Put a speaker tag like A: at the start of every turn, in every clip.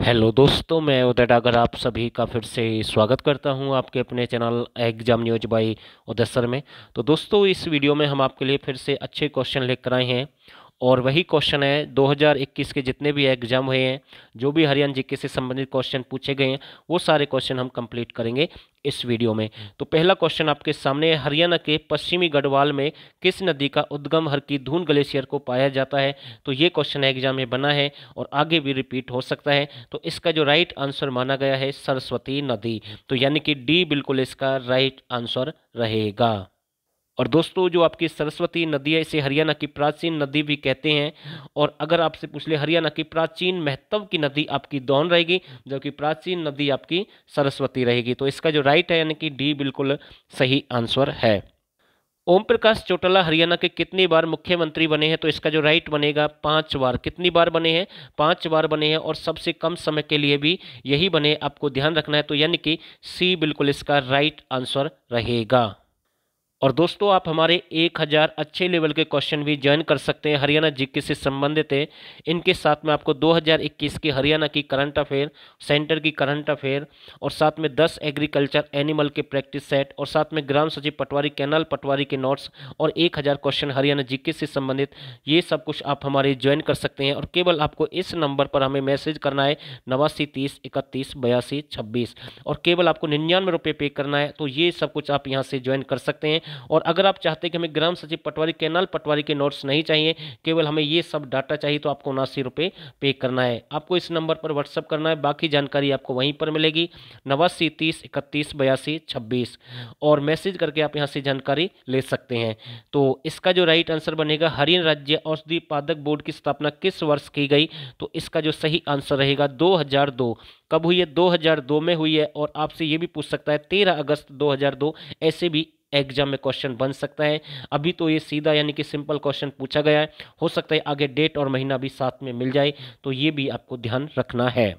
A: hello दोस्तों मैं उदय डागर आप सभी का फिर से स्वागत करता हूं आपके अपने channel exam news by Uday sir में तो दोस्तों इस वीडियो में हम आपके लिए फिर से अच्छे क्वेश्चन लेकर आए हैं और वही क्वेश्चन है 2021 के जितने भी एग्जाम हुए हैं जो भी हरियाणा जीके से संबंधित क्वेश्चन पूछे गए हैं वो सारे क्वेश्चन हम कंप्लीट करेंगे इस वीडियो में तो पहला क्वेश्चन आपके सामने हरियाणा के पश्चिमी गढ़वाल में किस नदी का उद्गम हर की धून ग्लेशियर को पाया जाता है तो ये क्वेश्चन एग्जाम में बना है और आगे भी रिपीट हो सकता है तो इसका जो राइट आंसर माना गया है सरस्वती नदी तो यानी कि डी बिल्कुल इसका राइट आंसर रहेगा और दोस्तों जो आपकी सरस्वती नदी है इसे हरियाणा की प्राचीन नदी भी कहते हैं और अगर आपसे पूछ ले हरियाणा की प्राचीन महत्व की नदी आपकी दौन रहेगी जबकि प्राचीन नदी आपकी सरस्वती रहेगी तो इसका जो राइट है यानी कि डी बिल्कुल सही आंसर है ओम प्रकाश चौटाला हरियाणा के कितनी बार मुख्यमंत्री बने हैं तो इसका जो राइट बनेगा पांच बार कितनी बार बने हैं पांच बार बने हैं और सबसे कम समय के लिए भी यही बने आपको ध्यान रखना है तो यानी कि सी बिल्कुल इसका राइट आंसर रहेगा और दोस्तों आप हमारे 1000 अच्छे लेवल के क्वेश्चन भी ज्वाइन कर सकते हैं हरियाणा जीके से संबंधित है इनके साथ में आपको 2021 की हरियाणा की करंट अफेयर सेंटर की करंट अफेयर और साथ में 10 एग्रीकल्चर एनिमल के प्रैक्टिस सेट और साथ में ग्राम सचिव पटवारी कैनल पटवारी के नोट्स और 1000 क्वेश्चन हरियाणा जीके से संबंधित ये सब कुछ आप हमारे ज्वाइन कर सकते हैं और केवल आपको इस नंबर पर हमें मैसेज करना है नवासी तीस इकतीस बयासी छब्बीस और केवल आपको निन्यानवे रुपये पे करना है तो ये सब कुछ आप यहाँ से ज्वाइन कर सकते हैं और अगर आप चाहते हैं कि हमें ग्राम सचिव पटवारी कैनाल पटवारी के नोट्स नहीं चाहिए केवल हमें ये सब डाटा चाहिए तो आपको उनासी रुपये पे करना है आपको इस नंबर पर व्हाट्सअप करना है बाकी जानकारी आपको वहीं पर मिलेगी नवासी तीस इकतीस बयासी छब्बीस और मैसेज करके आप यहाँ से जानकारी ले सकते हैं तो इसका जो राइट आंसर बनेगा हरियाणा राज्य औषधि पादक बोर्ड की स्थापना किस वर्ष की गई तो इसका जो सही आंसर रहेगा दो कब हुई है 2002 में हुई है और आपसे ये भी पूछ सकता है 13 अगस्त 2002 ऐसे भी एग्जाम में क्वेश्चन बन सकता है अभी तो ये सीधा यानी कि सिंपल क्वेश्चन पूछा गया है हो सकता है आगे डेट और महीना भी साथ में मिल जाए तो ये भी आपको ध्यान रखना है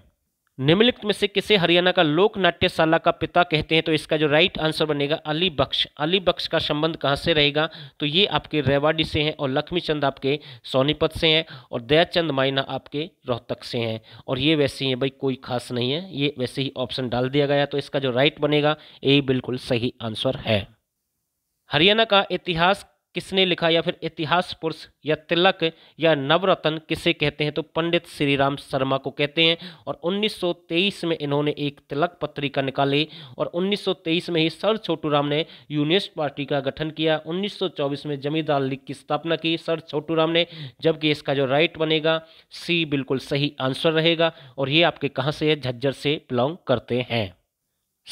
A: निम्नलिखित में से किसे हरियाणा का लोक नाट्यशाला का पिता कहते हैं तो इसका जो राइट आंसर बनेगा अली बख्श अली बख्श का संबंध कहाँ से रहेगा तो ये आपके रेवाड़ी से हैं और लक्ष्मीचंद आपके सोनीपत से हैं और दयाचंद माइना आपके रोहतक से हैं और ये वैसे ही भाई कोई खास नहीं है ये वैसे ही ऑप्शन डाल दिया गया तो इसका जो राइट बनेगा यही बिल्कुल सही आंसर है हरियाणा का इतिहास किसने लिखा या फिर इतिहास पुरुष या तिलक या नवरत्न किसे कहते हैं तो पंडित श्री राम शर्मा को कहते हैं और 1923 में इन्होंने एक तिलक पत्रिका निकाली और 1923 में ही सर छोटू राम ने यूनिस्ट पार्टी का गठन किया 1924 में जमींदार लीग की स्थापना की सर छोटू राम ने जबकि इसका जो राइट बनेगा सी बिल्कुल सही आंसर रहेगा और ये आपके कहाँ से है झज्जर से बिलोंग करते हैं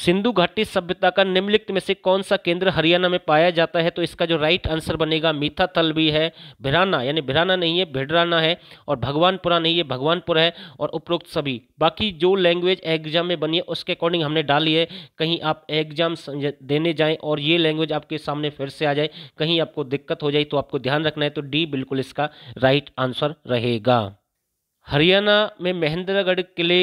A: सिंधु घाटी सभ्यता का निम्नलिखित में से कौन सा केंद्र हरियाणा में पाया जाता है तो इसका जो राइट आंसर बनेगा मीथा थल भी है भिराना यानी भिराना नहीं है भिडराना है और भगवानपुरा नहीं है भगवानपुर है और उपरोक्त सभी बाकी जो लैंग्वेज एग्जाम में बनी है उसके अकॉर्डिंग हमने डाली है कहीं आप एग्जाम देने जाएँ और ये लैंग्वेज आपके सामने फिर से आ जाए कहीं आपको दिक्कत हो जाए तो आपको ध्यान रखना है तो डी बिल्कुल इसका राइट आंसर रहेगा हरियाणा में महेंद्रगढ़ किले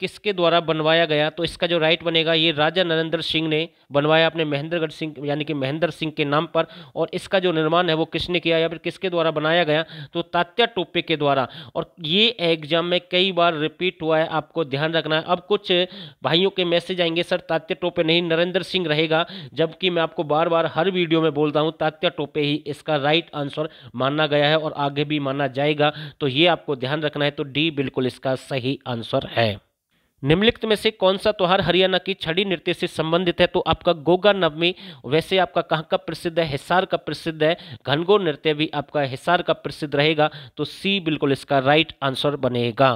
A: किसके द्वारा बनवाया गया तो इसका जो राइट बनेगा ये राजा नरेंद्र सिंह ने बनवाया अपने महेंद्रगढ़ सिंह यानी कि महेंद्र सिंह के नाम पर और इसका जो निर्माण है वो किसने किया या फिर किसके द्वारा बनाया गया तो तात्या टोपे के द्वारा और ये एग्जाम में कई बार रिपीट हुआ है आपको ध्यान रखना है अब कुछ भाइयों के मैसेज आएंगे सर तात्या टोपे नहीं नरेंद्र सिंह रहेगा जबकि मैं आपको बार बार हर वीडियो में बोलता हूँ तात्या टोपे ही इसका राइट आंसर माना गया है और आगे भी माना जाएगा तो ये आपको ध्यान रखना है तो डी बिल्कुल इसका सही आंसर है निम्नलिखित में से कौन सा त्यौहार हरियाणा की छड़ी नृत्य से संबंधित है तो आपका गोगा नवमी वैसे आपका कहाँ का प्रसिद्ध है हिसार का प्रसिद्ध है घनघोर नृत्य भी आपका हिसार का प्रसिद्ध रहेगा तो सी बिल्कुल इसका राइट आंसर बनेगा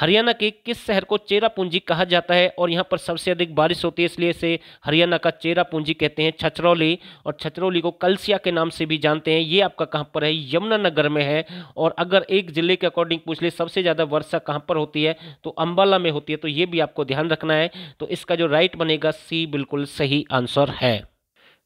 A: हरियाणा के किस शहर को चेरापूंजी कहा जाता है और यहाँ पर सबसे अधिक बारिश होती है इसलिए इसे हरियाणा का चेरापूंजी कहते हैं छचरौली और छचरौली को कलसिया के नाम से भी जानते हैं ये आपका कहाँ पर है यमुनानगर में है और अगर एक जिले के अकॉर्डिंग पूछ ले सबसे ज़्यादा वर्षा कहाँ पर होती है तो अम्बाला में होती है तो ये भी आपको ध्यान रखना है तो इसका जो राइट बनेगा सी बिल्कुल सही आंसर है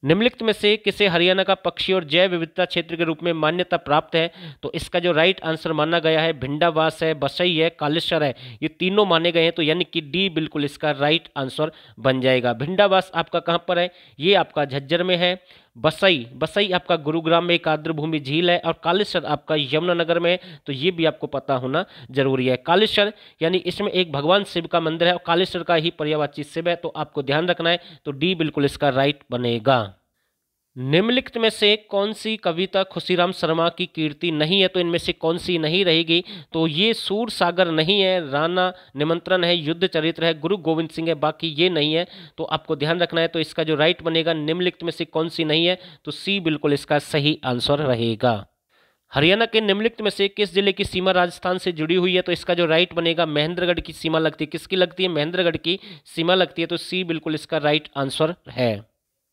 A: निम्नलिखित में से किसे हरियाणा का पक्षी और जैव विविधता क्षेत्र के रूप में मान्यता प्राप्त है तो इसका जो राइट आंसर माना गया है भिंडावास है बसई है कालेश्वर है ये तीनों माने गए हैं तो यानी कि डी बिल्कुल इसका राइट आंसर बन जाएगा भिंडावास आपका कहाँ पर है ये आपका झज्जर में है बसई बसई आपका गुरुग्राम में एक भूमि झील है और कालेश्वर आपका यमुनानगर में तो ये भी आपको पता होना जरूरी है कालेश्वर यानी इसमें एक भगवान शिव का मंदिर है और कालेश्वर का ही पर्यावाची शिव है तो आपको ध्यान रखना है तो डी बिल्कुल इसका राइट बनेगा निम्नलिखित में से कौन सी कविता खुशीराम शर्मा की कीर्ति नहीं है तो इनमें से कौन सी नहीं रहेगी तो ये सूर सागर नहीं है राना निमंत्रण है युद्ध चरित्र है गुरु गोविंद सिंह है बाकी ये नहीं है तो आपको ध्यान रखना है तो इसका जो राइट बनेगा निम्नलिखित में से कौन सी नहीं है तो सी बिल्कुल इसका सही आंसर रहेगा हरियाणा के निम्नलिखित में से किस जिले की सीमा राजस्थान से जुड़ी हुई है तो इसका जो राइट बनेगा महेंद्रगढ़ की सीमा लगती है किसकी लगती है महेंद्रगढ़ की सीमा लगती है तो सी बिल्कुल इसका राइट आंसर है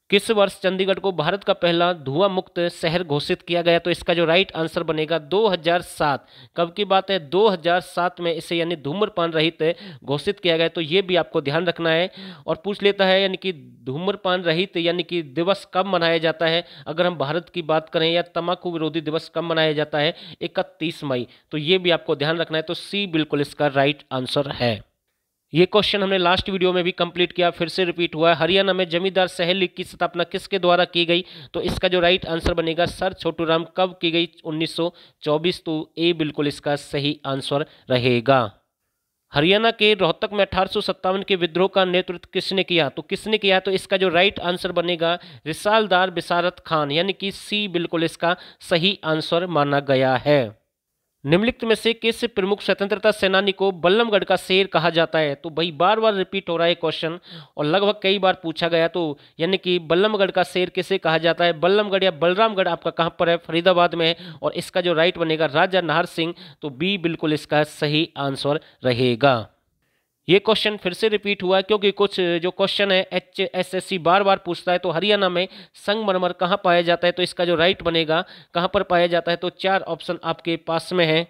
A: किस वर्ष चंडीगढ़ को भारत का पहला धुआं मुक्त शहर घोषित किया गया तो इसका जो राइट आंसर बनेगा 2007 कब की बात है 2007 में इसे यानी धूम्रपान रहित घोषित किया गया तो ये भी आपको ध्यान रखना है और पूछ लेता है यानी कि धूम्रपान रहित यानी कि दिवस कब मनाया जाता है अगर हम भारत की बात करें या तम्बाकू विरोधी दिवस कब मनाया जाता है इकतीस मई तो ये भी आपको ध्यान रखना है तो सी बिल्कुल इसका राइट आंसर है ये क्वेश्चन हमने लास्ट वीडियो में भी कंप्लीट किया फिर से रिपीट हुआ है हरियाणा में जमींदार शहर लीग की स्थापना किसके द्वारा की गई तो इसका जो राइट आंसर बनेगा सर छोटू राम कब की गई 1924 तो ए बिल्कुल इसका सही आंसर रहेगा हरियाणा के रोहतक में अठारह के विद्रोह का नेतृत्व किसने किया तो किसने किया तो इसका जो राइट आंसर बनेगा रिसालदार बिसारत खान यानी कि सी बिल्कुल इसका सही आंसर माना गया है निम्नलिखित में से किस प्रमुख स्वतंत्रता सेनानी को बल्लमगढ़ का शेर कहा जाता है तो भाई बार बार रिपीट हो रहा है क्वेश्चन और लगभग कई बार पूछा गया तो यानी कि बल्लमगढ़ का शेर किसे कहा जाता है बल्लमगढ़ या बलरामगढ़ आपका कहां पर है फरीदाबाद में है और इसका जो राइट बनेगा राजा नाहर सिंह तो बी बिल्कुल इसका सही आंसर रहेगा ये क्वेश्चन फिर से रिपीट हुआ है क्योंकि कुछ जो क्वेश्चन है एच एस एस सी बार बार पूछता है तो हरियाणा में संगमरमर कहाँ पाया जाता है तो इसका जो राइट बनेगा कहाँ पर पाया जाता है तो चार ऑप्शन आपके पास में है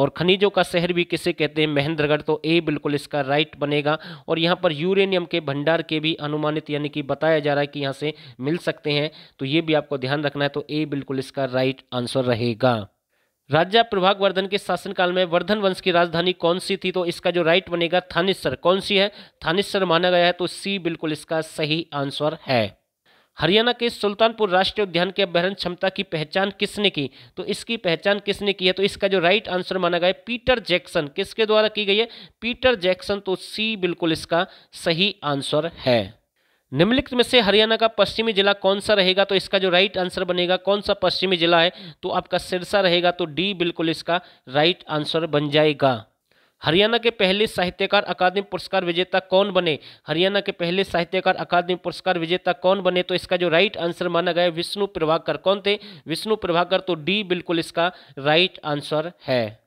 A: और खनिजों का शहर भी किसे कहते हैं महेंद्रगढ़ तो ए बिल्कुल इसका राइट बनेगा और यहाँ पर यूरेनियम के भंडार के भी अनुमानित यानी कि बताया जा रहा है कि यहाँ से मिल सकते हैं तो ये भी आपको ध्यान रखना है तो ए बिल्कुल इसका राइट आंसर रहेगा राजा प्रभागवर्धन के शासनकाल में वर्धन वंश की राजधानी कौन सी थी तो इसका जो राइट बनेगा थानेसर कौन सी है थानेसर माना गया है तो सी बिल्कुल इसका सही आंसर है हरियाणा के सुल्तानपुर राष्ट्रीय उद्यान के अभ्यारण क्षमता की पहचान किसने की तो इसकी पहचान किसने की है तो इसका जो राइट आंसर माना गया है पीटर जैक्सन किसके द्वारा की गई है पीटर जैक्सन तो सी बिल्कुल इसका सही आंसर है निम्नलिखित में से हरियाणा का पश्चिमी जिला कौन सा रहेगा तो इसका जो राइट आंसर बनेगा कौन सा पश्चिमी जिला है तो आपका सिरसा रहेगा तो डी बिल्कुल इसका राइट आंसर बन जाएगा हरियाणा के पहले साहित्यकार अकादमी पुरस्कार विजेता कौन बने हरियाणा के पहले साहित्यकार अकादमी पुरस्कार विजेता कौन बने तो इसका जो राइट आंसर माना गया विष्णु प्रभाकर कौन थे विष्णु प्रभाकर तो डी बिल्कुल इसका राइट आंसर है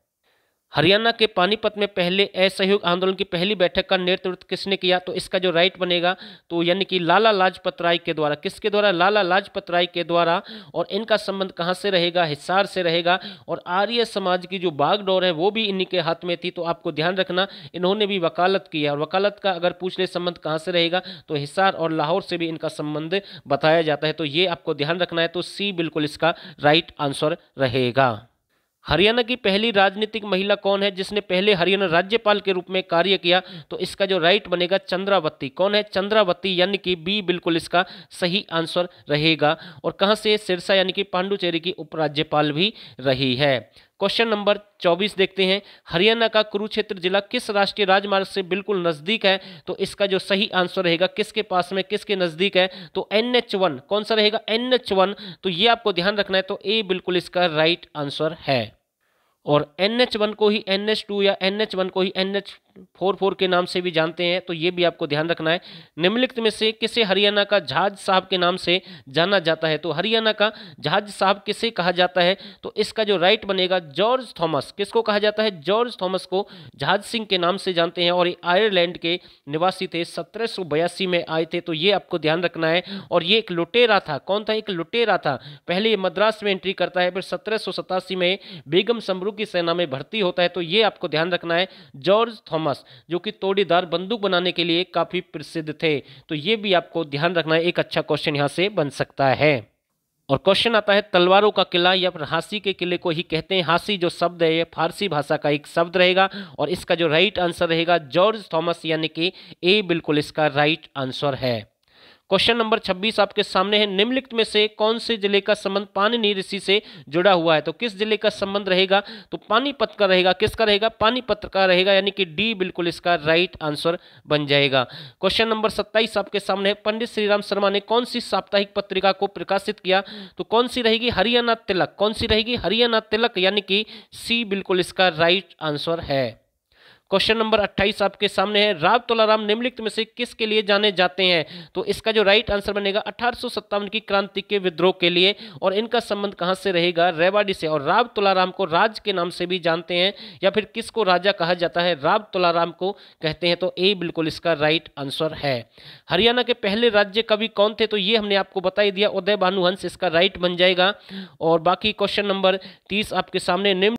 A: हरियाणा के पानीपत में पहले असहयोग आंदोलन की पहली बैठक का नेतृत्व किसने किया तो इसका जो राइट बनेगा तो यानी कि लाला लाजपत राय के द्वारा किसके द्वारा लाला लाजपत राय के द्वारा और इनका संबंध कहाँ से रहेगा हिसार से रहेगा और आर्य समाज की जो बागडोर है वो भी इन्हीं के हाथ में थी तो आपको ध्यान रखना इन्होंने भी वकालत की है और वकालत का अगर पूछ ले संबंध कहाँ से रहेगा तो हिसार और लाहौर से भी इनका संबंध बताया जाता है तो ये आपको ध्यान रखना है तो सी बिल्कुल इसका राइट आंसर रहेगा हरियाणा की पहली राजनीतिक महिला कौन है जिसने पहले हरियाणा राज्यपाल के रूप में कार्य किया तो इसका जो राइट बनेगा चंद्रावती कौन है चंद्रावती यानी कि बी बिल्कुल इसका सही आंसर रहेगा और कहाँ से सिरसा यानी कि पांडुचेरी की उपराज्यपाल भी रही है क्वेश्चन नंबर 24 देखते हैं हरियाणा का कुरुक्षेत्र जिला किस राष्ट्रीय राजमार्ग से बिल्कुल नज़दीक है तो इसका जो सही आंसर रहेगा किसके पास में किसके नज़दीक है तो एन एच वन कौन सा रहेगा एन एच वन तो ये आपको ध्यान रखना है तो ए बिल्कुल इसका राइट आंसर है और एन एच वन को ही एन एच टू या एन एच वन को ही एन एच फोर फोर के नाम से भी जानते हैं तो ये भी आपको ध्यान रखना है निम्नलिखित में से किसे हरियाणा का झाज साहब के नाम से जाना जाता है तो हरियाणा का झाज साहब किसे कहा जाता है तो इसका जो राइट बनेगा जॉर्ज थॉमस किसको कहा जाता है जॉर्ज थॉमस को जहाज सिंह के नाम से जानते हैं और आयरलैंड के निवासी थे सत्रह में आए थे तो ये आपको ध्यान रखना है और ये एक लुटेरा था कौन था एक लुटेरा था पहले मद्रास में एंट्री करता है फिर सत्रह में बेगम समरू की सेना में भर्ती होता है तो ये आपको ध्यान रखना है जॉर्ज थॉमस थॉमस जो कि तोड़ीदार बंदूक बनाने के लिए काफ़ी प्रसिद्ध थे तो ये भी आपको ध्यान रखना एक अच्छा क्वेश्चन यहाँ से बन सकता है और क्वेश्चन आता है तलवारों का किला या फिर हाँसी के किले को ही कहते हैं हाँसी जो शब्द है ये फारसी भाषा का एक शब्द रहेगा और इसका जो राइट आंसर रहेगा जॉर्ज थॉमस यानी कि ए बिल्कुल इसका राइट आंसर है क्वेश्चन नंबर 26 आपके सामने है निम्नलिखित में से कौन से जिले का संबंध पानी ऋषि से जुड़ा हुआ है तो किस जिले का संबंध रहेगा तो पानीपत का रहेगा किसका रहेगा पानीपत का रहेगा यानी कि डी बिल्कुल इसका राइट आंसर बन जाएगा क्वेश्चन नंबर सत्ताईस आपके सामने है पंडित श्रीराम शर्मा ने कौन सी साप्ताहिक पत्रिका को प्रकाशित किया तो कौन सी रहेगी हरियाणा तिलक कौन सी रहेगी हरियाणा तिलक यानी कि सी बिल्कुल इसका राइट आंसर है क्वेश्चन नंबर 28 आपके सामने है राव तोलाराम निम्नलिखित में से किसके लिए जाने जाते हैं तो इसका जो राइट आंसर बनेगा अठारह की क्रांति के विद्रोह के लिए और इनका संबंध कहां से रहेगा रेवाड़ी से और राव तोलाराम को राज के नाम से भी जानते हैं या फिर किसको राजा कहा जाता है राव तोलाराम को कहते हैं तो ए बिल्कुल इसका राइट आंसर है हरियाणा के पहले राज्य कवि कौन थे तो ये हमने आपको बता ही दिया उदय भानुहंस इसका राइट बन जाएगा और बाकी क्वेश्चन नंबर तीस आपके सामने निम्न